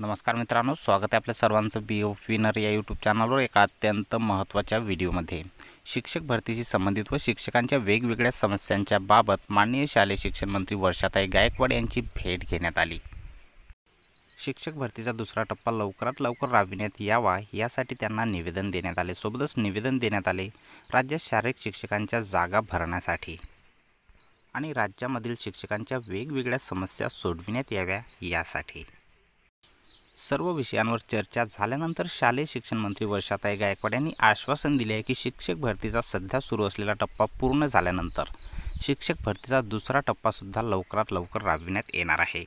नमस्कार मित्रांनो स्वागत आहे आपल्या सर्वांचं बी ओ विनर या यूट्यूब चॅनलवर एका अत्यंत महत्त्वाच्या व्हिडिओमध्ये शिक्षक भरतीशी संबंधित व शिक्षकांच्या वेगवेगळ्या समस्यांच्या बाबत माननीय शालेय शिक्षण मंत्री वर्षाताई गायकवाड यांची भेट घेण्यात आली शिक्षक भरतीचा दुसरा टप्पा लवकरात लवकर राबविण्यात यावा यासाठी त्यांना निवेदन देण्यात आले सोबतच निवेदन देण्यात आले राज्यात शारीरिक शिक्षकांच्या जागा भरण्यासाठी आणि राज्यामधील शिक्षकांच्या वेगवेगळ्या समस्या सोडविण्यात याव्या यासाठी सर्व विषयांवर चर्चा झाल्यानंतर शालेय शिक्षण मंत्री वर्षाताई गायकवाड यांनी आश्वासन दिले आहे की शिक्षक भरतीचा सध्या सुरू असलेला टप्पा पूर्ण झाल्यानंतर शिक्षक भरतीचा दुसरा टप्पासुद्धा लवकरात लवकर राबविण्यात येणार आहे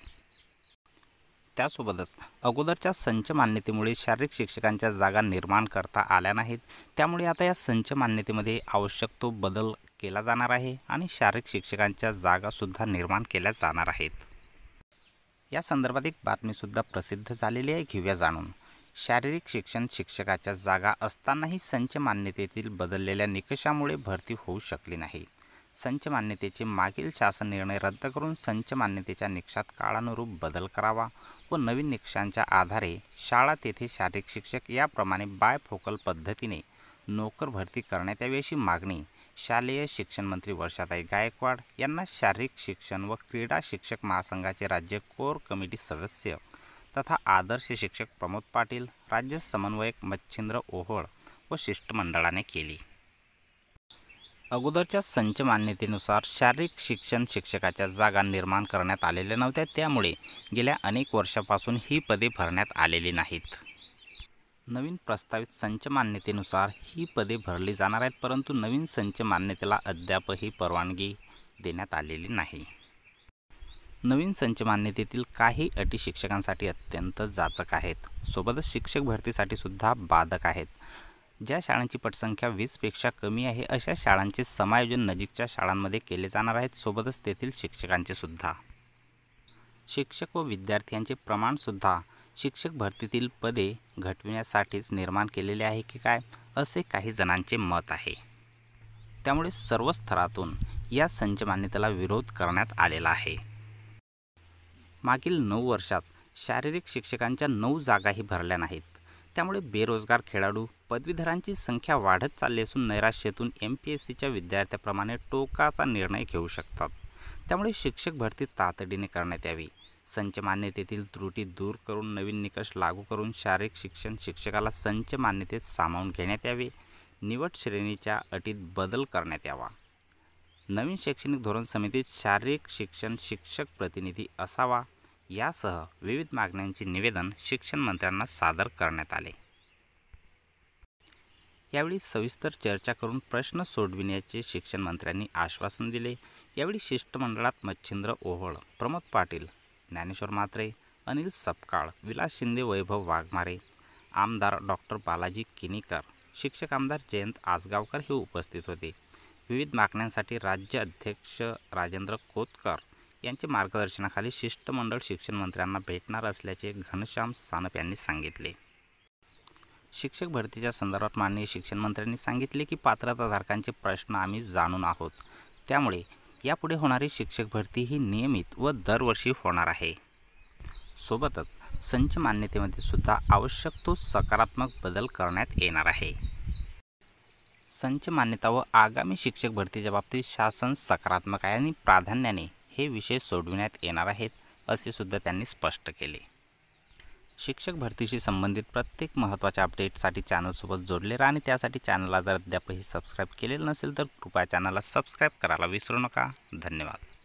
त्यासोबतच अगोदरच्या संच मान्यतेमुळे शारीरिक शिक्षकांच्या जागा निर्माण करता आल्या नाहीत त्यामुळे आता या संच मान्यतेमध्ये आवश्यक तो बदल केला जाणार आहे आणि शारीरिक शिक्षकांच्या जागासुद्धा निर्माण केल्या जाणार आहेत या संदर्भात एक बातमीसुद्धा प्रसिद्ध झालेली आहे घेऊया जाणून शारीरिक शिक्षण शिक्षकाच्या जागा असतानाही संच मान्यतेतील बदललेल्या निकषामुळे भरती होऊ शकली नाही संच मान्यतेचे मागील शासन निर्णय रद्द करून संच मान्यतेच्या निकषात काळानुरूप बदल करावा व नवीन निकषांच्या आधारे शाळा तेथे शारीरिक शिक्षक याप्रमाणे बायफोकल पद्धतीने नोकर भरती करण्यात यावी अशी मागणी शालेय शिक्षण मंत्री वर्षाताई गायकवाड यांना शारीरिक शिक्षण व क्रीडा शिक्षक महासंघाचे राज्य कोर कमिटी सदस्य तथा आदर्श शिक्षक प्रमोद पाटील राज्य समन्वयक मच्छिंद्र ओहोळ व शिष्टमंडळाने केली अगोदरच्या संच मान्यतेनुसार शारीरिक शिक्षण शिक्षकाच्या जागा निर्माण करण्यात आलेल्या नव्हत्या त्यामुळे गेल्या अनेक वर्षापासून ही पदे भरण्यात आलेली नाहीत नवीन प्रस्तावित संच मान्यतेनुसार ही पदे भरली जाणार आहेत परंतु नवीन संच मान्यतेला अद्यापही परवानगी देण्यात आलेली नाही नवीन संच मान्यतेतील काही अटी शिक्षकांसाठी अत्यंत जाचक आहेत सोबतच शिक्षक भरतीसाठी सुद्धा बाधक आहेत ज्या शाळांची पटसंख्या वीसपेक्षा कमी आहे अशा शाळांचे समायोजन नजीकच्या शाळांमध्ये केले जाणार आहेत सोबतच तेथील शिक्षकांचे सुद्धा शिक्षक व विद्यार्थ्यांचे प्रमाणसुद्धा शिक्षक भरतीतील पदे घटविण्यासाठीच निर्माण केलेले आहे की काय असे काही जणांचे मत आहे त्यामुळे सर्व स्तरातून या संच मान्यतेला विरोध करण्यात आलेला आहे मागील नऊ वर्षात शारीरिक शिक्षकांच्या नऊ जागाही भरल्या नाहीत त्यामुळे बेरोजगार खेळाडू पदवीधरांची संख्या वाढत चालली असून नैराश्यतून एम पी एस सीच्या विद्यार्थ्याप्रमाणे टोकाचा निर्णय घेऊ शकतात त्यामुळे शिक्षक भरती तातडीने करण्यात यावी संच मान्यतेतील त्रुटी दूर करून नवीन निकष लागू करून शारीरिक शिक्षण शिक्षकाला संच मान्यतेत सामावून घेण्यात यावे निवड श्रेणीच्या अटीत बदल करण्यात यावा नवीन शैक्षणिक धोरण समितीत शारीरिक शिक्षण शिक्षक प्रतिनिधी असावा यासह विविध मागण्यांचे निवेदन शिक्षण मंत्र्यांना सादर करण्यात आले यावेळी सविस्तर चर्चा करून प्रश्न सोडविण्याचे शिक्षण मंत्र्यांनी आश्वासन दिले यावेळी शिष्टमंडळात मच्छिंद्र ओहोळ प्रमोद पाटील ज्ञानेश्वर मात्रे अनिल सपकाळ विलास शिंदे वैभव वाघमारे आमदार डॉक्टर बालाजी किनीकर शिक्षक आमदार जयंत आजगावकर हे उपस्थित होते विविध मागण्यांसाठी राज्य अध्यक्ष राजेंद्र कोतकर यांच्या मार्गदर्शनाखाली शिष्टमंडळ शिक्षण मंत्र्यांना भेटणार असल्याचे घनश्याम सानप यांनी सांगितले शिक्षक भरतीच्या संदर्भात माननीय शिक्षणमंत्र्यांनी सांगितले की पात्रताधारकांचे प्रश्न आम्ही जाणून आहोत त्यामुळे यापुढे होणारी शिक्षक भरती ही नियमित व दरवर्षी होणार आहे सोबतच संच मान्यतेमध्ये सुद्धा आवश्यक तो सकारात्मक बदल करण्यात येणार आहे संच मान्यता व आगामी शिक्षक भरतीच्या बाबतीत शासन सकारात्मक आहे आणि प्राधान्याने हे विषय सोडविण्यात येणार आहेत असे सुद्धा त्यांनी स्पष्ट केले शिक्षक भरतीशी संबंधित प्रत्येक महत्त्वाच्या अपडेटसाठी चॅनलसोबत जोडले राहा आणि त्यासाठी चॅनलला जर अद्यापही सबस्क्राईब केलेलं नसेल तर कृपया चॅनलला सबस्क्राईब करायला विसरू नका धन्यवाद